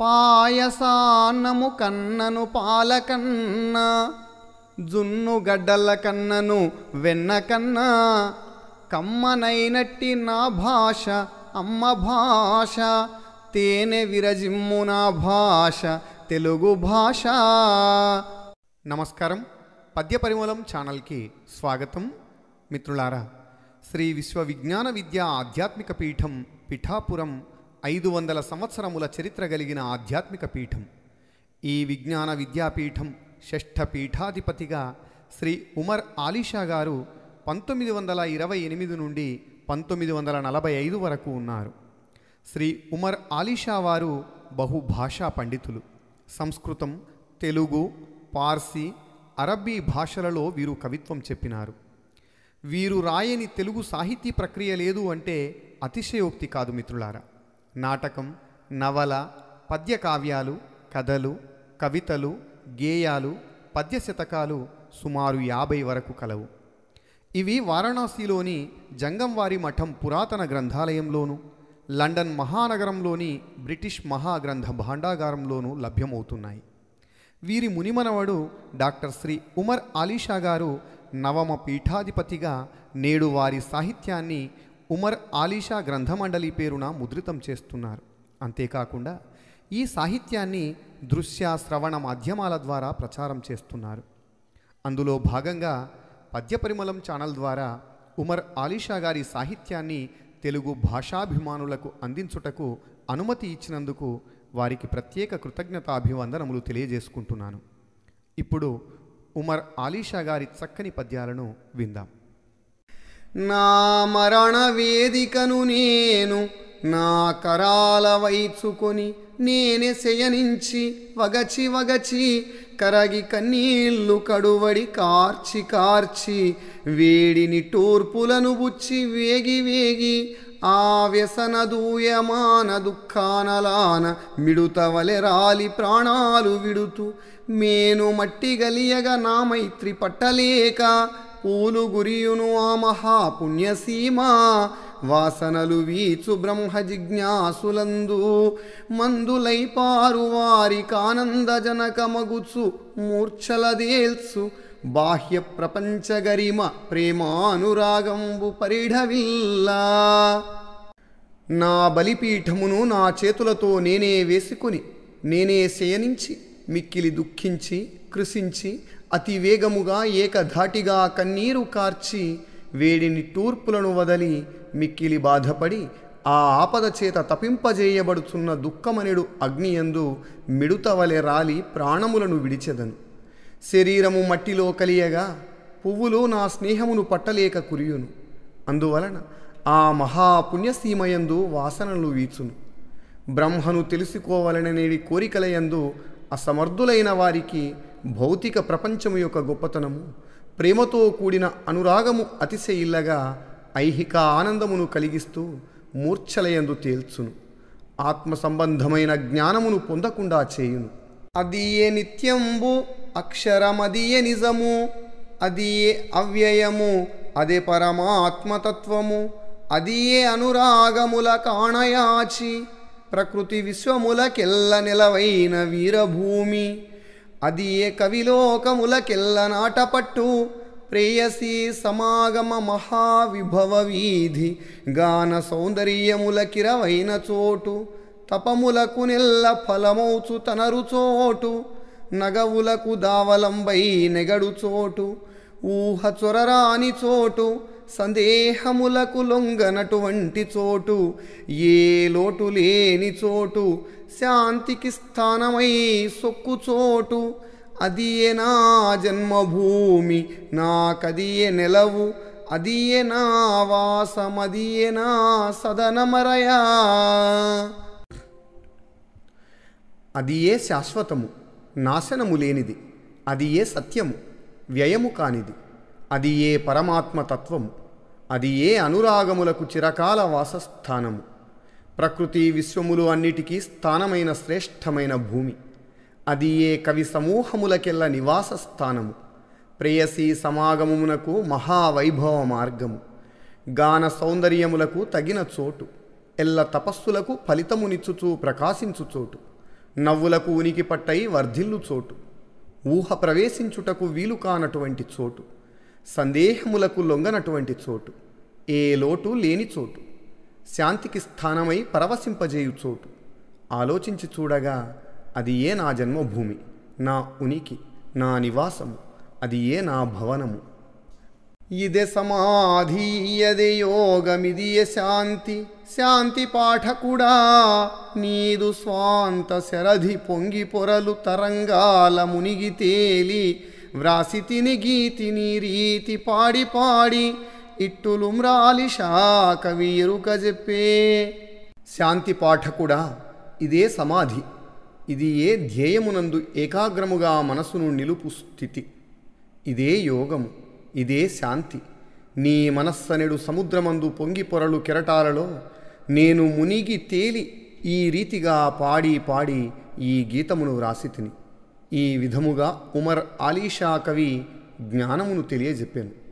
పాయసాన్నము కన్నను పాలకన్న జున్ను గడ్డల కన్నను వెన్న కన్నా కమ్మనైనట్టి నా భాష అమ్మ భాష తేనె విరజిమ్ము నా భాష తెలుగు భాష నమస్కారం పద్య పరిమళం ఛానల్కి స్వాగతం మిత్రులారా శ్రీ విశ్వ విజ్ఞాన విద్య ఆధ్యాత్మిక పీఠం పిఠాపురం ఐదు వందల సంవత్సరముల చరిత్ర కలిగిన ఆధ్యాత్మిక పీఠం ఈ విజ్ఞాన విద్యాపీఠం షష్ఠ పీఠాధిపతిగా శ్రీ ఉమర్ ఆలీషా గారు పంతొమ్మిది వందల ఇరవై ఎనిమిది నుండి పంతొమ్మిది వందల నలభై ఐదు వరకు ఉన్నారు శ్రీ ఉమర్ ఆలీషా వారు బహుభాషా పండితులు సంస్కృతం తెలుగు పార్సీ అరబ్బీ భాషలలో వీరు కవిత్వం చెప్పినారు వీరు రాయని తెలుగు సాహితీ ప్రక్రియ లేదు అంటే అతిశయోక్తి కాదు మిత్రులారా నాటకం నవల పద్యకావ్యాలు కథలు కవితలు గేయాలు పద్య శతకాలు సుమారు యాభై వరకు కలవు ఇవి వారణాసిలోని జంగంవారి మఠం పురాతన గ్రంథాలయంలోను లండన్ మహానగరంలోని బ్రిటిష్ మహాగ్రంథ భాండాగారంలోనూ లభ్యమవుతున్నాయి వీరి మునిమనవడు డాక్టర్ శ్రీ ఉమర్ అలీషా గారు నవమ పీఠాధిపతిగా నేడు వారి సాహిత్యాన్ని ఉమర్ ఆలీషా గ్రంథమండలి పేరున ముద్రితం చేస్తున్నారు అంతేకాకుండా ఈ సాహిత్యాన్ని దృశ్య శ్రవణ మాధ్యమాల ద్వారా ప్రచారం చేస్తున్నారు అందులో భాగంగా పద్యపరిమళం ఛానల్ ద్వారా ఉమర్ ఆలీషా గారి సాహిత్యాన్ని తెలుగు భాషాభిమానులకు అందించుటకు అనుమతి ఇచ్చినందుకు వారికి ప్రత్యేక కృతజ్ఞతాభివందనములు తెలియజేసుకుంటున్నాను ఇప్పుడు ఉమర్ ఆలీషా గారి చక్కని పద్యాలను విందాం నా మరణ వేదికను నేను నా కరాల వైచుకొని నేనే శయనించి వగచి వగచి కరగి కన్నీళ్లు కడువడి కార్చి కార్చి వేడిని టూర్పులను బుచ్చి వేగి వేగి ఆ వ్యసన దూయమాన దుఃఖానలాన మిడుతవలె రాలి ప్రాణాలు విడుతూ మేను మట్టి గలియగా నా మైత్రి పట్టలేక పూలు గురియును ఆ మహాపుణ్యసీమ వాసనలు వీచు బ్రహ్మ జిజ్ఞాసులందు పారు వారి కానందజనకమగుచు మూర్ఛలదేల్సు బాహ్య ప్రపంచ గరిమ ప్రేమానురాగంబు పరిఢవిల్లా నా బలిపీఠమును నా చేతులతో నేనే వేసుకుని నేనే శయనించి మిక్కిలి దుఃఖించి కృషించి అతి వేగముగా ఏకధాటిగా కన్నీరు కార్చి వేడిని తూర్పులను వదలి మిక్కిలి బాధపడి ఆ ఆపద చేత తపింపజేయబడుతున్న దుఃఖమనుడు అగ్నియందు మిడుతవలె రాలి ప్రాణములను విడిచెదను శరీరము మట్టిలో కలియగా పువ్వులు నా స్నేహమును పట్టలేక కురియును అందువలన ఆ మహాపుణ్యసీమయందు వాసనలు వీచును బ్రహ్మను నేడి కోరికలయందు అసమర్థులైన వారికి భౌతిక ప్రపంచము యొక్క గొప్పతనము ప్రేమతో కూడిన అనురాగము అతిశయిల్లగా ఐహిక ఆనందమును కలిగిస్తూ మూర్ఛలయందు తేల్చును ఆత్మ సంబంధమైన జ్ఞానమును పొందకుండా చేయును అది ఏ నిత్యంబు అక్షరమది ఏ నిజము అది ఏ అవ్యయము అదే పరమాత్మతత్వము అది ఏ అనురాగముల కాణయాచి ప్రకృతి విశ్వములకెల్ల నిలవైన వీరభూమి అది ఏ కవిలోకములకెల్ల నాటపట్టు ప్రేయసీ సమాగమ మహావిభవ వీధి గాన సౌందర్యములకిరవైన చోటు తపములకు నెల్ల ఫలమౌచు తనరు చోటు నగవులకు దావలంబై నెగడు చోటు ఊహ చొరరాని చోటు సందేహములకు లొంగనటువంటి చోటు ఏ లోటు లేని చోటు శాంతికి స్థానమై సొక్కు చోటు అదియే నా జన్మభూమి నాకదియే నెలవు అదియే నా వాసమదియే నా సదనమరయా అదియే శాశ్వతము నాశనము లేనిది అదియే సత్యము వ్యయము కానిది అది ఏ పరమాత్మ అది ఏ అనురాగములకు చిరకాల వాసస్థానము ప్రకృతి విశ్వములు అన్నిటికీ స్థానమైన శ్రేష్టమైన భూమి అది ఏ కవి సమూహములకెల్ల నివాస స్థానము ప్రేయసీ సమాగమమునకు మహావైభవ మార్గము గాన సౌందర్యములకు తగిన చోటు ఎల్ల తపస్సులకు ఫలితమునిచ్చుచూ ప్రకాశించు చోటు నవ్వులకు ఉనికి పట్టై వర్ధిల్లు చోటు ఊహ ప్రవేశించుటకు వీలు కానటువంటి చోటు సందేహములకు లొంగనటువంటి చోటు ఏ లోటు లేని చోటు శాంతికి స్థానమై పరవశింపజేయు చోటు ఆలోచించి చూడగా అది ఏ నా జన్మభూమి నా ఉనికి నా నివాసము అది ఏ నా భవనము ఇదే సమాధీయదే యోగమిదియ శాంతి శాంతి పాఠకుడా నీదు స్వాంత శరధి పొంగి పొరలు తరంగాల మునిగి తేలి వ్రాసితిని గీతిని రీతి పాడి పాడి ఇట్టులు మ్రాలి కవి ఎరుక చెప్పే శాంతి పాఠకుడా ఇదే సమాధి ఇది ఏ ధ్యేయమునందు ఏకాగ్రముగా మనసును నిలుపు స్థితి ఇదే యోగము ఇదే శాంతి నీ మనస్సనెడు సముద్రమందు పొంగి పొరలు కెరటాలలో నేను మునిగి తేలి ఈ రీతిగా పాడి పాడి ఈ గీతమును వ్రాసి తిని ఈ విధముగా ఉమర్ ఆలీషా కవి జ్ఞానమును తెలియజెప్పాను